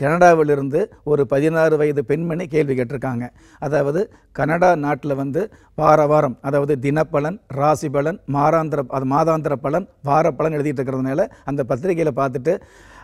கனடாவிலிருந்து ஒரு பதினாறு வயது பெண்மணி கேள்வி கேட்டிருக்காங்க அதாவது கனடா நாட்டில் வந்து வார வாரம் அதாவது தினப்பலன் ராசி பலன் மாதாந்திர அது மாதாந்திர பலன் வார பலன் எழுதிட்டு இருக்கிறதுனால அந்த பத்திரிகையில் பார்த்துட்டு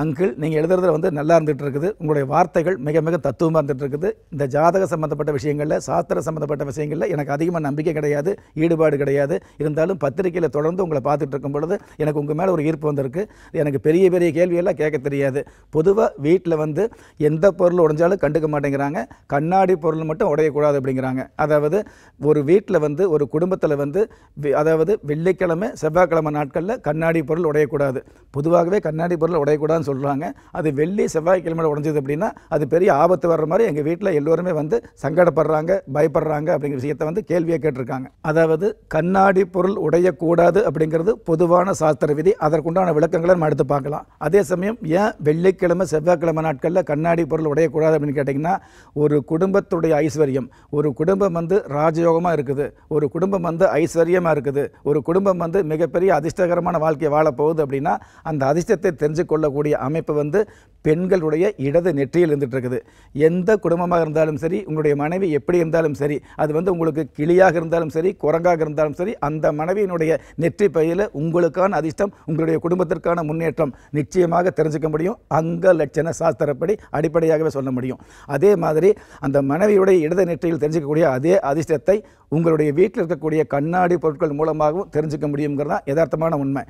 அங்கிள் நீங்கள் எழுதுறதுல வந்து நல்லா இருந்துகிட்டு இருக்குது உங்களுடைய வார்த்தைகள் மிக மிக தத்துவமாக இருந்துகிட்டு இருக்குது இந்த ஜாதக சம்மந்தப்பட்ட விஷயங்களில் சாஸ்திர சம்மந்தப்பட்ட விஷயங்களில் எனக்கு அதிகமாக நம்பிக்கை கிடையாது ஈடுபாடு கிடையாது இருந்தாலும் பத்திரிகையில் தொடர்ந்து உங்களை பார்த்துட்டு இருக்கும் பொழுது எனக்கு உங்கள் மேலே ஒரு ஈர்ப்பு வந்திருக்கு எனக்கு பெரிய பெரிய கேள்வியெல்லாம் கேட்க தெரியாது பொதுவாக வீட்டில் வந்து எந்த பொருள் உடைஞ்சாலும் கண்டுக்க மாட்டேங்கிறாங்க கண்ணாடி பொருள் மட்டும் உடையக்கூடாது அப்படிங்கிறாங்க அதாவது ஒரு வீட்டில் வந்து ஒரு குடும்பத்தில் வந்து அதாவது வெள்ளிக்கிழமை செவ்வாய்க்கிழமை நாட்களில் கண்ணாடி பொருள் உடையக்கூடாது பொதுவாகவே கண்ணாடி பொருள் உடையக்கூடாது சொல்கிறாங்க அது வெள்ளி செவ்வாய்க்கிழமை உடஞ்சது அப்படின்னா அது பெரிய ஆபத்து வர்ற மாதிரி எங்கள் வீட்டில் எல்லோருமே வந்து சங்கடப்படுறாங்க பயப்படுறாங்க அப்படிங்கிற விஷயத்தை வந்து கேள்வியை கேட்டிருக்காங்க அதாவது கண்ணாடி பொருள் உடையக்கூடாது அப்படிங்கிறது பொதுவான சாஸ்திர விதி அதற்குண்டான விளக்கங்களை நம்ம எடுத்து பார்க்கலாம் அதே சமயம் ஏன் வெள்ளிக்கிழமை செவ்வாய்க்கிழமை நாட்களில் கண்ணாடி பொருள் உடையக்கூடாது அப்படின்னு கேட்டிங்கன்னா ஒரு குடும்பத்துடைய ஐஸ்வர்யம் ஒரு குடும்பம் வந்து ராஜயோகமாக இருக்குது ஒரு குடும்பம் வந்து ஐஸ்வர்யமாக இருக்குது ஒரு குடும்பம் வந்து மிகப்பெரிய அதிர்ஷ்டகரமான வாழ்க்கையை வாழப்போகுது அப்படின்னா அந்த அதிர்ஷ்டத்தை தெரிஞ்சு கொள்ளக்கூடிய அமைப்பு வந்து பெண்களுடைய இடது நெற்றியில் இருந்துகிட்டு இருக்குது எந்த குடும்பமாக இருந்தாலும் சரி உங்களுடைய மனைவி எப்படி இருந்தாலும் சரி அது வந்து உங்களுக்கு கிளியாக இருந்தாலும் சரி குரங்காக இருந்தாலும் சரி அந்த மனைவியினுடைய நெற்றி பையில் உங்களுக்கான அதிர்ஷ்டம் உங்களுடைய குடும்பத்திற்கான முன்னேற்றம் நிச்சயமாக தெரிஞ்சுக்க முடியும் அங்க லட்சண சாஸ்திரப்படி அடிப்படையாகவே சொல்ல முடியும் அதே மாதிரி அந்த மனைவியுடைய இடது நெற்றியில் தெரிஞ்சிக்கக்கூடிய அதே அதிர்ஷ்டத்தை உங்களுடைய வீட்டில் இருக்கக்கூடிய கண்ணாடி பொருட்கள் மூலமாகவும் தெரிஞ்சுக்க முடியுங்கிறது தான் யதார்த்தமான உண்மை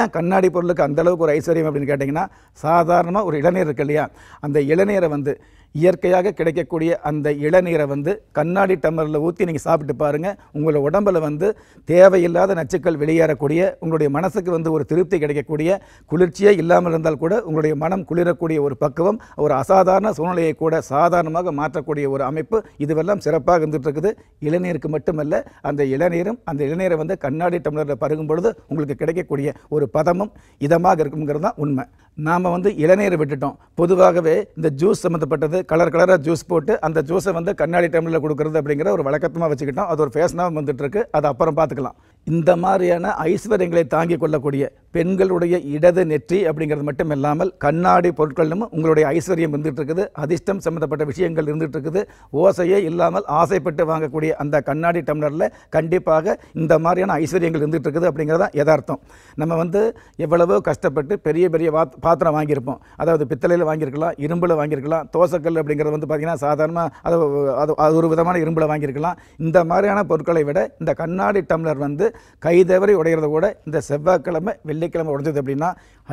ஏன் கண்ணாடி பொருளுக்கு அந்தளவுக்கு ஒரு ஐஸ்வர்யம் அப்படின்னு கேட்டிங்கன்னா சாதாரணமாக ஒரு இளநீர் இருக்கு இல்லையா அந்த இளநீரை வந்து இயற்கையாக கிடைக்கக்கூடிய அந்த இளநீரை வந்து கண்ணாடி டம்மரில் ஊற்றி நீங்கள் சாப்பிட்டு பாருங்கள் உங்களோட உடம்பில் வந்து தேவையில்லாத நச்சுக்கள் வெளியேறக்கூடிய உங்களுடைய மனசுக்கு வந்து ஒரு திருப்தி கிடைக்கக்கூடிய குளிர்ச்சியே இல்லாமல் இருந்தால் கூட உங்களுடைய மனம் குளிரக்கூடிய ஒரு பக்குவம் ஒரு அசாதாரண சூழ்நிலையை கூட சாதாரணமாக மாற்றக்கூடிய ஒரு அமைப்பு இதுவெல்லாம் சிறப்பாக இருந்துகிட்ருக்குது இளநீருக்கு மட்டுமல்ல அந்த இளநீரும் அந்த இளநீரை வந்து கண்ணாடி டம்ளரில் பருகும் பொழுது உங்களுக்கு கிடைக்கக்கூடிய ஒரு பதமும் இதமாக இருக்குங்கிறது தான் உண்மை நாம் வந்து இளநீரை விட்டுட்டோம் பொதுவாகவே இந்த ஜூஸ் சம்மந்தப்பட்டது கலர் கலராக ஜூஸ் போட்டு அந்த ஜூஸை வந்து கண்ணாடி டைமில் கொடுக்குறது அப்படிங்கிற ஒரு வழக்கத்தமாக வச்சுக்கிட்டோம் அது ஒரு ஃபேஷனாக வந்துட்டுருக்கு அது அப்புறம் பார்த்துக்கலாம் இந்த மாதிரியான ஐஸ்வர்யங்களை தாங்கிக் கொள்ளக்கூடிய பெண்களுடைய இடது நெற்றி அப்படிங்கிறது மட்டும் இல்லாமல் கண்ணாடி பொருட்களிலும் உங்களுடைய ஐஸ்வர்யம் இருந்துகிட்டு இருக்குது அதிர்ஷ்டம் சம்மந்தப்பட்ட விஷயங்கள் இருந்துகிட்டு இருக்குது ஓசையே இல்லாமல் ஆசைப்பட்டு வாங்கக்கூடிய அந்த கண்ணாடி டம்ளரில் கண்டிப்பாக இந்த மாதிரியான ஐஸ்வர்யங்கள் இருந்துகிட்டு இருக்குது அப்படிங்கிறது யதார்த்தம் நம்ம வந்து எவ்வளவோ கஷ்டப்பட்டு பெரிய பெரிய பாத்திரம் வாங்கியிருப்போம் அதாவது பித்தளையில் வாங்கியிருக்கலாம் இரும்பில் வாங்கியிருக்கலாம் தோசைக்கல் அப்படிங்கிறது வந்து பார்த்திங்கன்னா சாதாரணமாக அது அது ஒரு விதமான இரும்பில் வாங்கியிருக்கலாம் இந்த மாதிரியான பொருட்களை விட இந்த கண்ணாடி டம்ளர் வந்து கை தவறி உடைகிறத கூட இந்த செவ்வாய்க்கிழமை வெள்ளிக்கிழமை உடைஞ்சது அப்படின்னா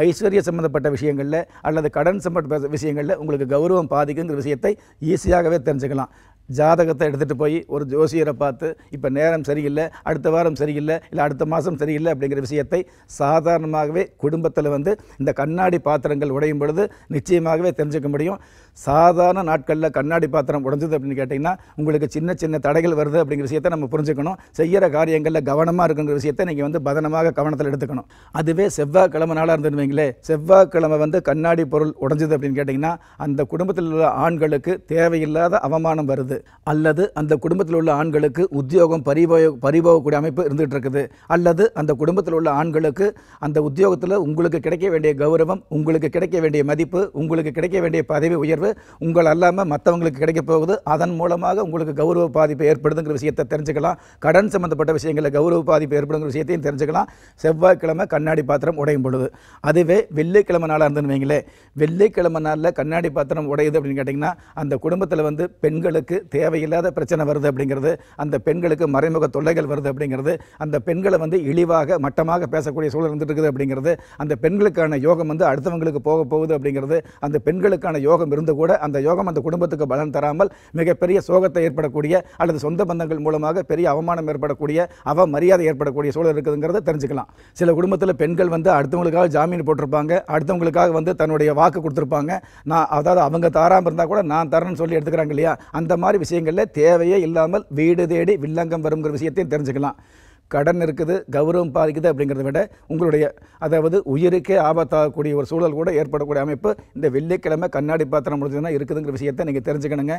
ஐஸ்வர்ய சம்மந்தப்பட்ட விஷயங்களில் அல்லது கடன் சம்பந்தப்பட்ட விஷயங்களில் உங்களுக்கு கௌரவம் பாதிக்குங்கிற விஷயத்தை ஈஸியாகவே தெரிஞ்சுக்கலாம் ஜாதகத்தை எடுத்துகிட்டு போய் ஒரு ஜோசியரை பார்த்து இப்போ நேரம் சரியில்லை அடுத்த வாரம் சரியில்லை இல்லை அடுத்த மாதம் சரியில்லை அப்படிங்கிற விஷயத்தை சாதாரணமாகவே குடும்பத்தில் வந்து இந்த கண்ணாடி பாத்திரங்கள் உடையும் பொழுது நிச்சயமாகவே தெரிஞ்சுக்க முடியும் சாதாரண நாட்களில் கண்ணாடி பாத்திரம் உடஞ்சது அப்படின்னு கேட்டிங்கன்னா உங்களுக்கு சின்ன சின்ன தடைகள் வருது அப்படிங்கிற விஷயத்தை நம்ம புரிஞ்சுக்கணும் செய்கிற காரியங்களில் கவனமாக இருக்குங்கிற விஷயத்தை நீங்கள் வந்து பதனமாக கவனத்தில் எடுத்துக்கணும் அதுவே செவ்வாய்க்கிழமை நாளாக இருந்துருவீங்களே செவ்வாய்க்கிழமை வந்து கண்ணாடி பொருள் உடஞ்சது அப்படின்னு கேட்டிங்கன்னா அந்த குடும்பத்தில் உள்ள ஆண்களுக்கு தேவையில்லாத அவமானம் வருது அல்லது அந்த குடும்பத்தில் உள்ள ஆண்களுக்கு உத்தியோகம் பரிபோய பரிபோகக்கூடிய அமைப்பு இருந்துகிட்டு இருக்குது அல்லது அந்த குடும்பத்தில் உள்ள ஆண்களுக்கு அந்த உத்தியோகத்தில் உங்களுக்கு கிடைக்க வேண்டிய கௌரவம் உங்களுக்கு கிடைக்க வேண்டிய மதிப்பு உங்களுக்கு கிடைக்க வேண்டிய பதவி உயர்வு உங்கள் அல்லாமல் மற்றவங்களுக்கு கிடைக்க போகுது அதன் மூலமாக உங்களுக்கு கௌரவ பாதிப்பு ஏற்படுதுங்கிற விஷயத்தை தெரிஞ்சுக்கலாம் கடன் சம்மந்தப்பட்ட விஷயங்களில் கௌரவ பாதிப்பு ஏற்படுங்கிற விஷயத்தையும் தெரிஞ்சுக்கலாம் செவ்வாய்க்கிழமை கண்ணாடி பாத்திரம் உடையும் பொழுது அதுவே வெள்ளிக்கிழமை நாளாக இருந்துன்னு வைங்களேன் வெள்ளிக்கிழமை நாளில் கண்ணாடி பாத்திரம் உடையுது அப்படின்னு கேட்டிங்கன்னா அந்த குடும்பத்தில் வந்து பெண்களுக்கு தேவையில்லாத பிரச்சனை வருது அப்படிங்கிறது அந்த பெண்களுக்கு மறைமுக தொல்லைகள் வருது அப்படிங்கிறது அந்த பெண்களை வந்து இழிவாக மட்டமாக பேசக்கூடிய சூழல் இருந்துருக்குது இருக்குது அப்படிங்கிறது அந்த பெண்களுக்கான யோகம் வந்து அடுத்தவங்களுக்கு போக போகுது அப்படிங்கிறது அந்த பெண்களுக்கான யோகம் இருந்து கூட அந்த யோகம் அந்த குடும்பத்துக்கு பலன் தராமல் மிகப்பெரிய சோகத்தை ஏற்படக்கூடிய அல்லது சொந்த பந்தங்கள் மூலமாக பெரிய அவமானம் ஏற்படக்கூடிய அவ மரியாதை ஏற்படக்கூடிய சூழல் இருக்குதுங்கிறத தெரிஞ்சுக்கலாம் சில குடும்பத்தில் பெண்கள் வந்து அடுத்தவங்களுக்காக ஜாமீன் போட்டிருப்பாங்க அடுத்தவங்களுக்காக வந்து தன்னுடைய வாக்கு கொடுத்துருப்பாங்க நான் அதாவது அவங்க தாராமல் இருந்தால் கூட நான் தரேன்னு சொல்லி எடுத்துக்கிறாங்க இல்லையா அந்த மாதிரி மாதிரி விஷயங்களில் தேவையே இல்லாமல் வீடு தேடி வில்லங்கம் வருங்கிற விஷயத்தையும் தெரிஞ்சுக்கலாம் கடன் இருக்குது கௌரவம் பாதிக்குது அப்படிங்கிறத விட உங்களுடைய அதாவது உயிருக்கே ஆபத்தாகக்கூடிய ஒரு சூழல் கூட ஏற்படக்கூடிய அமைப்பு இந்த வெள்ளிக்கிழமை கண்ணாடி பாத்திரம் முடிஞ்சதுன்னா இருக்குதுங்கிற விஷயத்தை நீங்கள் தெரிஞ்சுக்கணுங்க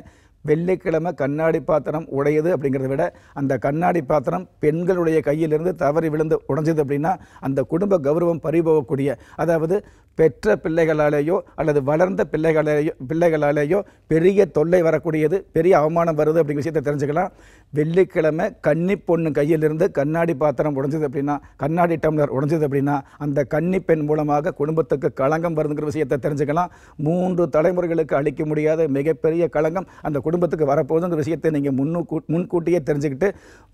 வெள்ளிக்கிழமை கண்ணாடி பாத்திரம் உடையுது அப்படிங்கிறத விட அந்த கண்ணாடி பாத்திரம் பெண்களுடைய கையிலிருந்து தவறி விழுந்து உடைஞ்சது அப்படின்னா அந்த குடும்ப கௌரவம் பறிபோகக்கூடிய அதாவது பெற்ற பிள்ளைகளாலேயோ அல்லது வளர்ந்த பிள்ளைகளாலேயோ பிள்ளைகளாலேயோ பெரிய தொல்லை வரக்கூடியது பெரிய அவமானம் வருது அப்படிங்கிற விஷயத்தை தெரிஞ்சுக்கலாம் வெள்ளிக்கிழமை கன்னி பொண்ணு கையிலிருந்து கண்ணாடி பாத்திரம் உடஞ்சது அப்படின்னா கண்ணாடி டம்ளர் உடஞ்சது அப்படின்னா அந்த கன்னி பெண் மூலமாக குடும்பத்துக்கு களங்கம் வருதுங்கிற விஷயத்தை தெரிஞ்சுக்கலாம் மூன்று தலைமுறைகளுக்கு அளிக்க முடியாத மிகப்பெரிய களங்கம் அந்த குடும்பத்துக்கு வரப்போகுதுங்கிற விஷயத்தை நீங்கள் முன்னு முன்கூட்டியே தெரிஞ்சுக்கிட்டு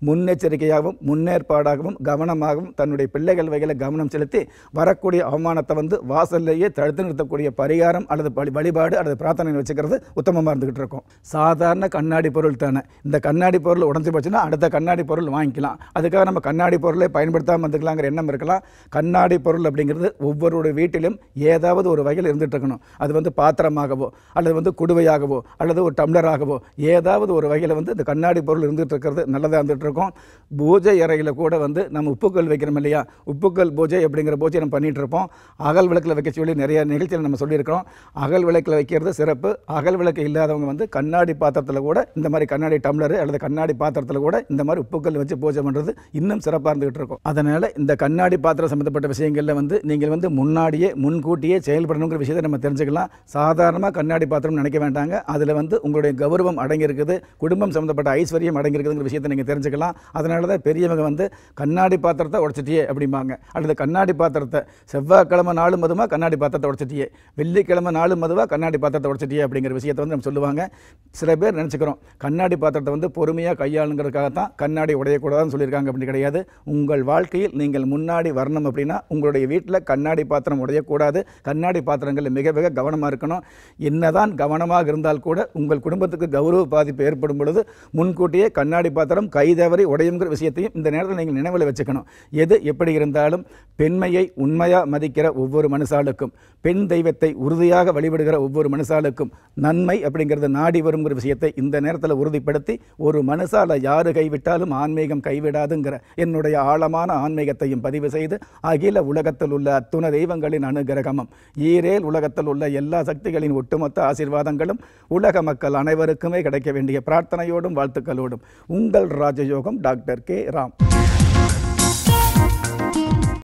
முன்னெச்சரிக்கையாகவும் முன்னேற்பாடாகவும் கவனமாகவும் தன்னுடைய பிள்ளைகள் வகையில் கவனம் செலுத்தி வரக்கூடிய அவமானத்தை வந்து வாச வாசல்லையே தடுத்து நிறுத்தக்கூடிய பரிகாரம் அல்லது பலி வழிபாடு அல்லது பிரார்த்தனை வச்சுக்கிறது உத்தமமாக இருந்துகிட்டு இருக்கும் சாதாரண கண்ணாடி பொருள் தானே இந்த கண்ணாடி பொருள் உடஞ்சி போச்சுன்னா அடுத்த கண்ணாடி பொருள் வாங்கிக்கலாம் அதுக்காக நம்ம கண்ணாடி பொருளை பயன்படுத்தாமல் இருந்துக்கலாங்கிற எண்ணம் இருக்கலாம் கண்ணாடி பொருள் அப்படிங்கிறது ஒவ்வொருடைய வீட்டிலும் ஏதாவது ஒரு வகையில் இருந்துகிட்டு இருக்கணும் அது வந்து பாத்திரமாகவோ அல்லது வந்து குடுவையாகவோ அல்லது ஒரு டம்ளராகவோ ஏதாவது ஒரு வகையில் வந்து இந்த கண்ணாடி பொருள் இருந்துகிட்டு இருக்கிறது நல்லதாக இருந்துகிட்டு இருக்கும் பூஜை அறையில் கூட வந்து நம்ம உப்புக்கல் வைக்கிறோம் இல்லையா உப்புக்கல் பூஜை அப்படிங்கிற பூஜை நம்ம பண்ணிகிட்டு இருப்போம் அகல் விளக்கில் வைக்க சொல்லி நிறைய நிகழ்ச்சியில் நம்ம சொல்லியிருக்கிறோம் அகல் விளக்கில் வைக்கிறது சிறப்பு அகல் விளக்கு இல்லாதவங்க வந்து கண்ணாடி பாத்திரத்தில் கூட இந்த மாதிரி கண்ணாடி டம்ளரு அல்லது கண்ணாடி பாத்திரத்தில் கூட இந்த மாதிரி உப்புக்கல் வச்சு பூஜை பண்ணுறது இன்னும் சிறப்பாக இருந்துகிட்டு இருக்கும் அதனால் இந்த கண்ணாடி பாத்திரம் சம்மந்தப்பட்ட விஷயங்களில் வந்து நீங்கள் வந்து முன்னாடியே முன்கூட்டியே செயல்படணுங்கிற விஷயத்தை நம்ம தெரிஞ்சுக்கலாம் சாதாரணமாக கண்ணாடி பாத்திரம் நினைக்க வேண்டாங்க அதில் வந்து உங்களுடைய கௌரவம் அடங்கியிருக்குது குடும்பம் சம்மந்தப்பட்ட ஐஸ்வர்யம் அடங்கியிருக்குதுங்கிற விஷயத்தை நீங்கள் தெரிஞ்சுக்கலாம் அதனால தான் பெரியவங்க வந்து கண்ணாடி பாத்திரத்தை உடச்சிட்டியே அப்படிம்பாங்க அல்லது கண்ணாடி பாத்திரத்தை செவ்வாய்க்கிழமை நாளும் அதுமா கண்ணாடி பாத்திரத்தை உடச்சிட்டியே வெள்ளிக்கிழமை நாலு மதுவாக கண்ணாடி பாத்திரத்தை உடச்சிட்டியே அப்படிங்கிற விஷயத்தை வந்து நம்ம சொல்லுவாங்க சில பேர் நினச்சிக்கிறோம் கண்ணாடி பாத்திரத்தை வந்து பொறுமையாக கையாளுங்கிறதுக்காக தான் கண்ணாடி உடையக்கூடாதுன்னு சொல்லியிருக்காங்க அப்படின்னு கிடையாது உங்கள் வாழ்க்கையில் நீங்கள் முன்னாடி வரணும் அப்படின்னா உங்களுடைய வீட்டில் கண்ணாடி பாத்திரம் உடையக்கூடாது கண்ணாடி பாத்திரங்களில் மிக மிக கவனமாக இருக்கணும் என்னதான் கவனமாக இருந்தால் கூட உங்கள் குடும்பத்துக்கு கௌரவ பாதிப்பு ஏற்படும் பொழுது முன்கூட்டியே கண்ணாடி பாத்திரம் கைதவறி உடையுங்கிற விஷயத்தையும் இந்த நேரத்தில் நீங்கள் நினைவில் வச்சுக்கணும் எது எப்படி இருந்தாலும் பெண்மையை உண்மையாக மதிக்கிற ஒவ்வொரு மனுஷன் மனசாளுக்கும் பெண் தெய்வத்தை உறுதியாக வழிபடுகிற ஒவ்வொரு மனசாளுக்கும் நன்மை அப்படிங்கிறத நாடி வருங்கிற விஷயத்தை இந்த நேரத்தில் உறுதிப்படுத்தி ஒரு மனசால யாரு கைவிட்டாலும் ஆன்மீகம் கைவிடாதுங்கிற என்னுடைய ஆழமான ஆன்மீகத்தையும் பதிவு செய்து அகில உலகத்தில் உள்ள அத்துண தெய்வங்களின் அனுகிரகமும் ஈரேல் உலகத்தில் உள்ள எல்லா சக்திகளின் ஒட்டுமொத்த ஆசீர்வாதங்களும் உலக மக்கள் அனைவருக்குமே கிடைக்க வேண்டிய பிரார்த்தனையோடும் வாழ்த்துக்களோடும் உங்கள் ராஜயோகம் டாக்டர் கே ராம்